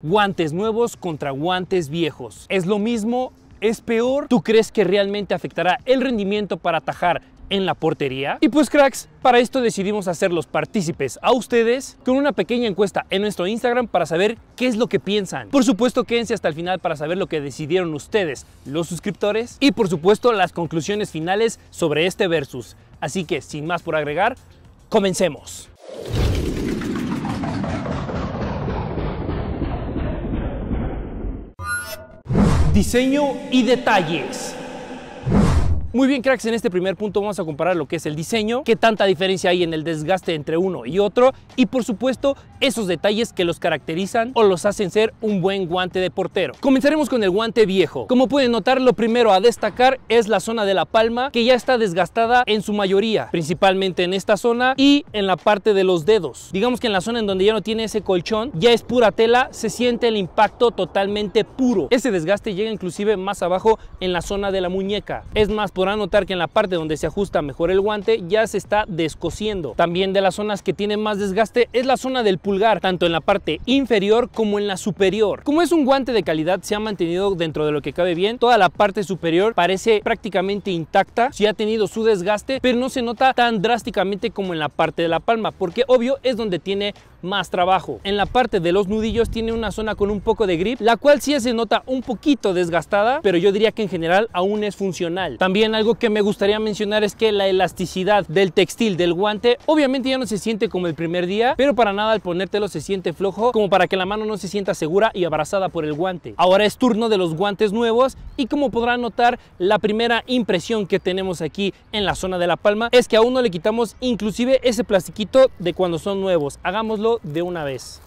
Guantes nuevos contra guantes viejos. ¿Es lo mismo? ¿Es peor? ¿Tú crees que realmente afectará el rendimiento para atajar en la portería? Y pues cracks, para esto decidimos hacerlos partícipes a ustedes con una pequeña encuesta en nuestro Instagram para saber qué es lo que piensan. Por supuesto, quédense hasta el final para saber lo que decidieron ustedes, los suscriptores, y por supuesto las conclusiones finales sobre este versus. Así que, sin más por agregar, comencemos. diseño y detalles. Muy bien cracks, en este primer punto vamos a comparar lo que es el diseño, qué tanta diferencia hay en el desgaste entre uno y otro y por supuesto esos detalles que los caracterizan o los hacen ser un buen guante de portero. Comenzaremos con el guante viejo. Como pueden notar lo primero a destacar es la zona de la palma que ya está desgastada en su mayoría, principalmente en esta zona y en la parte de los dedos. Digamos que en la zona en donde ya no tiene ese colchón, ya es pura tela, se siente el impacto totalmente puro. Ese desgaste llega inclusive más abajo en la zona de la muñeca. Es más podrán notar que en la parte donde se ajusta mejor el guante ya se está descosiendo. También de las zonas que tienen más desgaste es la zona del pulgar, tanto en la parte inferior como en la superior. Como es un guante de calidad, se ha mantenido dentro de lo que cabe bien. Toda la parte superior parece prácticamente intacta, sí ha tenido su desgaste, pero no se nota tan drásticamente como en la parte de la palma, porque obvio es donde tiene más trabajo. En la parte de los nudillos tiene una zona con un poco de grip, la cual sí se nota un poquito desgastada, pero yo diría que en general aún es funcional. También algo que me gustaría mencionar es que la elasticidad del textil del guante obviamente ya no se siente como el primer día, pero para nada al ponértelo se siente flojo, como para que la mano no se sienta segura y abrazada por el guante. Ahora es turno de los guantes nuevos y como podrán notar, la primera impresión que tenemos aquí en la zona de la palma es que aún no le quitamos inclusive ese plastiquito de cuando son nuevos. Hagámoslo de una vez.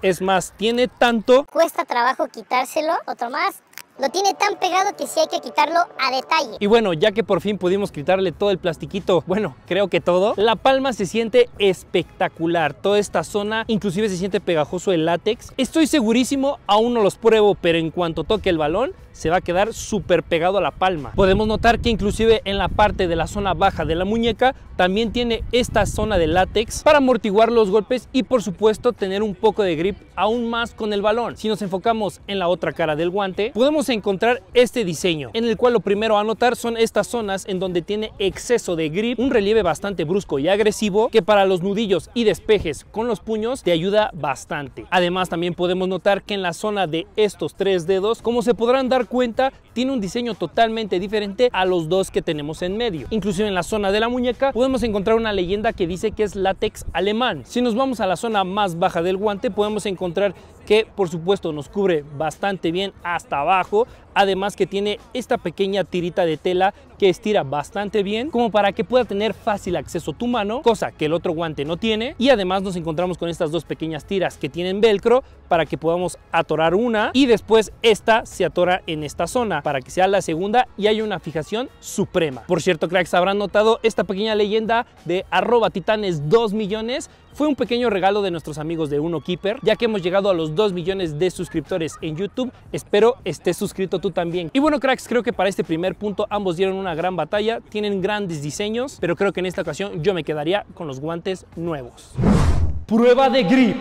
Es más, tiene tanto... Cuesta trabajo quitárselo, otro más, lo tiene tan pegado que sí hay que quitarlo a detalle. Y bueno, ya que por fin pudimos quitarle todo el plastiquito, bueno, creo que todo, la palma se siente espectacular. Toda esta zona, inclusive se siente pegajoso el látex. Estoy segurísimo, aún no los pruebo, pero en cuanto toque el balón, se va a quedar súper pegado a la palma. Podemos notar que inclusive en la parte de la zona baja de la muñeca, también tiene esta zona de látex para amortiguar los golpes y por supuesto tener un poco de grip aún más con el balón. Si nos enfocamos en la otra cara del guante, podemos encontrar este diseño, en el cual lo primero a notar son estas zonas en donde tiene exceso de grip, un relieve bastante brusco y agresivo, que para los nudillos y despejes con los puños te ayuda bastante. Además también podemos notar que en la zona de estos tres dedos, como se podrán dar cuenta, tiene un diseño totalmente diferente a los dos que tenemos en medio. Inclusive en la zona de la muñeca podemos encontrar una leyenda que dice que es látex alemán. Si nos vamos a la zona más baja del guante podemos encontrar que por supuesto nos cubre bastante bien hasta abajo, además que tiene esta pequeña tirita de tela que estira bastante bien como para que pueda tener fácil acceso tu mano, cosa que el otro guante no tiene. Y además nos encontramos con estas dos pequeñas tiras que tienen velcro para que podamos atorar una y después esta se atora en esta zona para que sea la segunda y hay una fijación suprema. Por cierto, cracks, habrán notado esta pequeña leyenda de titanes 2 millones fue un pequeño regalo de nuestros amigos de Uno Keeper, ya que hemos llegado a los 2 millones de suscriptores en YouTube. Espero estés suscrito tú también. Y bueno, cracks, creo que para este primer punto ambos dieron una gran batalla, tienen grandes diseños, pero creo que en esta ocasión yo me quedaría con los guantes nuevos. Prueba de grip.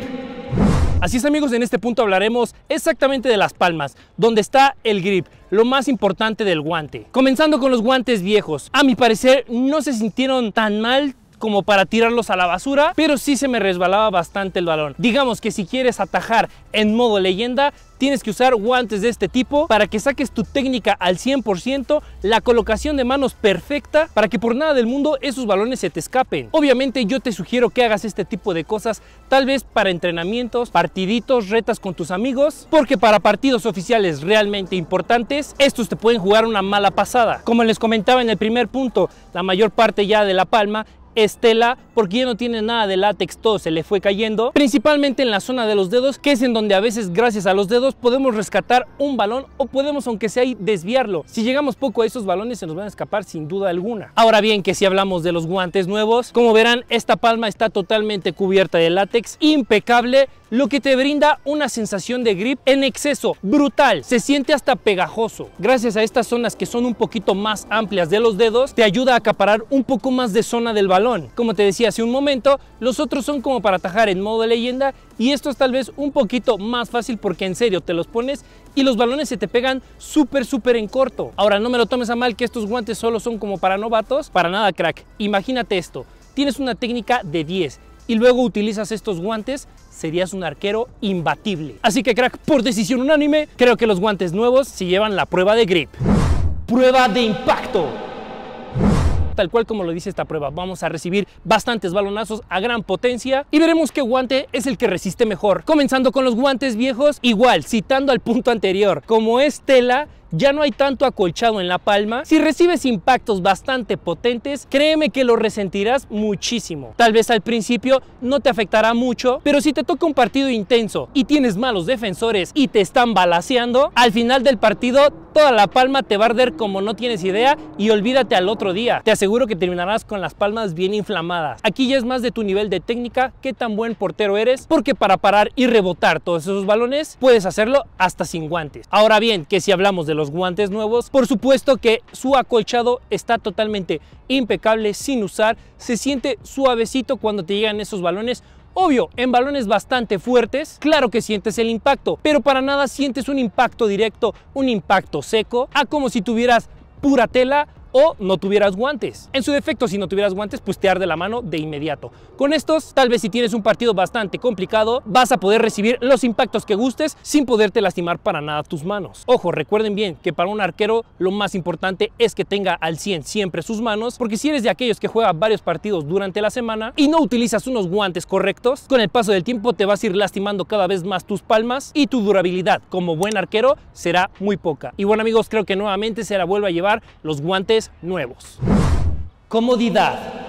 Así es amigos, en este punto hablaremos exactamente de las palmas, donde está el grip, lo más importante del guante. Comenzando con los guantes viejos, a mi parecer no se sintieron tan mal como para tirarlos a la basura, pero sí se me resbalaba bastante el balón. Digamos que si quieres atajar en modo leyenda, tienes que usar guantes de este tipo para que saques tu técnica al 100%, la colocación de manos perfecta para que por nada del mundo esos balones se te escapen. Obviamente yo te sugiero que hagas este tipo de cosas tal vez para entrenamientos, partiditos, retas con tus amigos, porque para partidos oficiales realmente importantes, estos te pueden jugar una mala pasada. Como les comentaba en el primer punto, la mayor parte ya de La Palma Estela, porque ya no tiene nada de látex, todo se le fue cayendo, principalmente en la zona de los dedos, que es en donde a veces gracias a los dedos podemos rescatar un balón o podemos aunque sea desviarlo. Si llegamos poco a esos balones se nos van a escapar sin duda alguna. Ahora bien, que si hablamos de los guantes nuevos, como verán esta palma está totalmente cubierta de látex, impecable, lo que te brinda una sensación de grip en exceso, brutal, se siente hasta pegajoso. Gracias a estas zonas que son un poquito más amplias de los dedos, te ayuda a acaparar un poco más de zona del balón como te decía hace un momento, los otros son como para atajar en modo de leyenda y esto es tal vez un poquito más fácil porque en serio te los pones y los balones se te pegan súper súper en corto. Ahora no me lo tomes a mal que estos guantes solo son como para novatos, para nada crack. Imagínate esto, tienes una técnica de 10 y luego utilizas estos guantes, serías un arquero imbatible. Así que crack, por decisión unánime, creo que los guantes nuevos se llevan la prueba de grip. Prueba de impacto tal cual como lo dice esta prueba. Vamos a recibir bastantes balonazos a gran potencia y veremos qué guante es el que resiste mejor. Comenzando con los guantes viejos, igual, citando al punto anterior, como es tela, ya no hay tanto acolchado en la palma, si recibes impactos bastante potentes, créeme que lo resentirás muchísimo. Tal vez al principio no te afectará mucho, pero si te toca un partido intenso y tienes malos defensores y te están balaseando, al final del partido toda la palma te va a arder como no tienes idea y olvídate al otro día. Te aseguro que terminarás con las palmas bien inflamadas. Aquí ya es más de tu nivel de técnica, qué tan buen portero eres, porque para parar y rebotar todos esos balones puedes hacerlo hasta sin guantes. Ahora bien, que si hablamos de los guantes nuevos. Por supuesto que su acolchado está totalmente impecable, sin usar. Se siente suavecito cuando te llegan esos balones. Obvio, en balones bastante fuertes, claro que sientes el impacto, pero para nada sientes un impacto directo, un impacto seco, a ah, como si tuvieras pura tela o no tuvieras guantes. En su defecto, si no tuvieras guantes, pues te arde la mano de inmediato. Con estos, tal vez si tienes un partido bastante complicado, vas a poder recibir los impactos que gustes sin poderte lastimar para nada tus manos. Ojo, recuerden bien que para un arquero lo más importante es que tenga al 100 siempre sus manos, porque si eres de aquellos que juega varios partidos durante la semana y no utilizas unos guantes correctos, con el paso del tiempo te vas a ir lastimando cada vez más tus palmas y tu durabilidad como buen arquero será muy poca. Y bueno amigos, creo que nuevamente se la vuelve a llevar los guantes nuevos. Comodidad.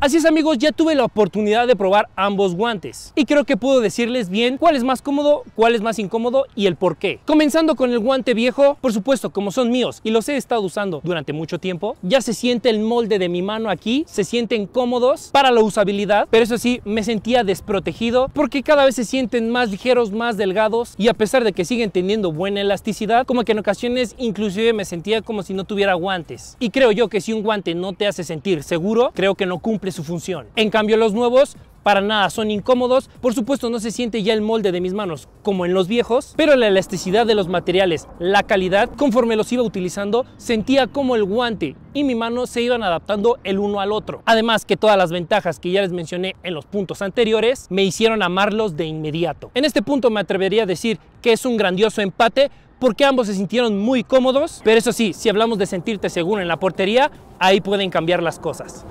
Así es amigos, ya tuve la oportunidad de probar ambos guantes y creo que puedo decirles bien cuál es más cómodo, cuál es más incómodo y el por qué. Comenzando con el guante viejo, por supuesto como son míos y los he estado usando durante mucho tiempo, ya se siente el molde de mi mano aquí, se sienten cómodos para la usabilidad, pero eso sí me sentía desprotegido porque cada vez se sienten más ligeros, más delgados y a pesar de que siguen teniendo buena elasticidad, como que en ocasiones inclusive me sentía como si no tuviera guantes. Y creo yo que si un guante no te hace sentir seguro, creo que no cumple su función. En cambio los nuevos para nada son incómodos, por supuesto no se siente ya el molde de mis manos como en los viejos, pero la elasticidad de los materiales, la calidad, conforme los iba utilizando, sentía como el guante y mi mano se iban adaptando el uno al otro. Además que todas las ventajas que ya les mencioné en los puntos anteriores me hicieron amarlos de inmediato. En este punto me atrevería a decir que es un grandioso empate porque ambos se sintieron muy cómodos, pero eso sí, si hablamos de sentirte seguro en la portería, ahí pueden cambiar las cosas.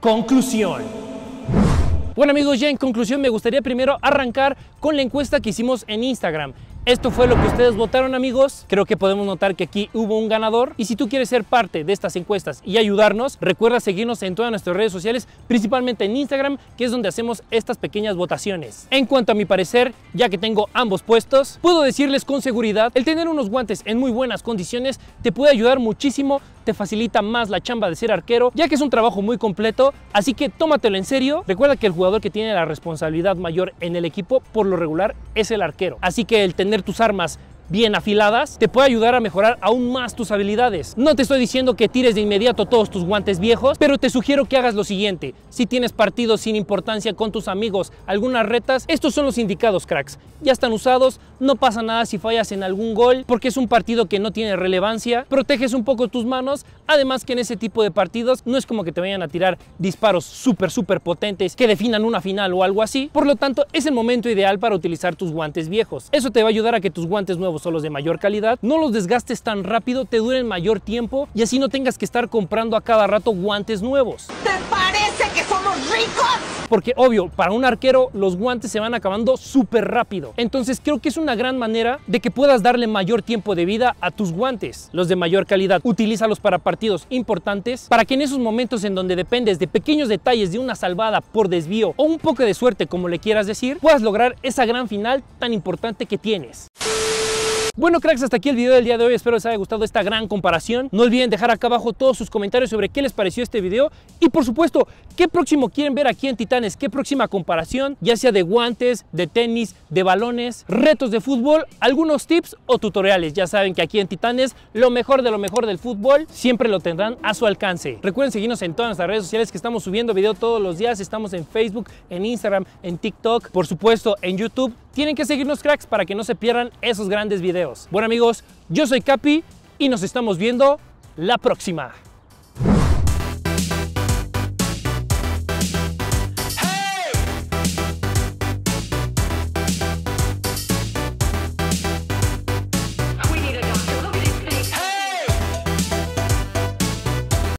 Conclusión. Bueno amigos, ya en conclusión me gustaría primero arrancar con la encuesta que hicimos en Instagram. Esto fue lo que ustedes votaron amigos. Creo que podemos notar que aquí hubo un ganador. Y si tú quieres ser parte de estas encuestas y ayudarnos, recuerda seguirnos en todas nuestras redes sociales, principalmente en Instagram, que es donde hacemos estas pequeñas votaciones. En cuanto a mi parecer, ya que tengo ambos puestos, puedo decirles con seguridad, el tener unos guantes en muy buenas condiciones te puede ayudar muchísimo te facilita más la chamba de ser arquero, ya que es un trabajo muy completo, así que tómatelo en serio. Recuerda que el jugador que tiene la responsabilidad mayor en el equipo por lo regular es el arquero, así que el tener tus armas bien afiladas, te puede ayudar a mejorar aún más tus habilidades. No te estoy diciendo que tires de inmediato todos tus guantes viejos, pero te sugiero que hagas lo siguiente. Si tienes partidos sin importancia con tus amigos, algunas retas, estos son los indicados, cracks. Ya están usados, no pasa nada si fallas en algún gol, porque es un partido que no tiene relevancia, proteges un poco tus manos, además que en ese tipo de partidos no es como que te vayan a tirar disparos súper, súper potentes que definan una final o algo así. Por lo tanto, es el momento ideal para utilizar tus guantes viejos. Eso te va a ayudar a que tus guantes nuevos o los de mayor calidad, no los desgastes tan rápido, te duren mayor tiempo y así no tengas que estar comprando a cada rato guantes nuevos. ¿Te parece que somos ricos? porque obvio, para un arquero los guantes se van acabando súper rápido. Entonces creo que es una gran manera de que puedas darle mayor tiempo de vida a tus guantes, los de mayor calidad. Utilízalos para partidos importantes, para que en esos momentos en donde dependes de pequeños detalles de una salvada por desvío o un poco de suerte, como le quieras decir, puedas lograr esa gran final tan importante que tienes. Bueno cracks, hasta aquí el video del día de hoy, espero les haya gustado esta gran comparación. No olviden dejar acá abajo todos sus comentarios sobre qué les pareció este video y por supuesto, qué próximo quieren ver aquí en Titanes, qué próxima comparación, ya sea de guantes, de tenis, de balones, retos de fútbol, algunos tips o tutoriales. Ya saben que aquí en Titanes lo mejor de lo mejor del fútbol siempre lo tendrán a su alcance. Recuerden seguirnos en todas nuestras redes sociales que estamos subiendo video todos los días, estamos en Facebook, en Instagram, en TikTok, por supuesto en YouTube tienen que seguirnos cracks para que no se pierdan esos grandes videos. Bueno amigos, yo soy Capi y nos estamos viendo la próxima.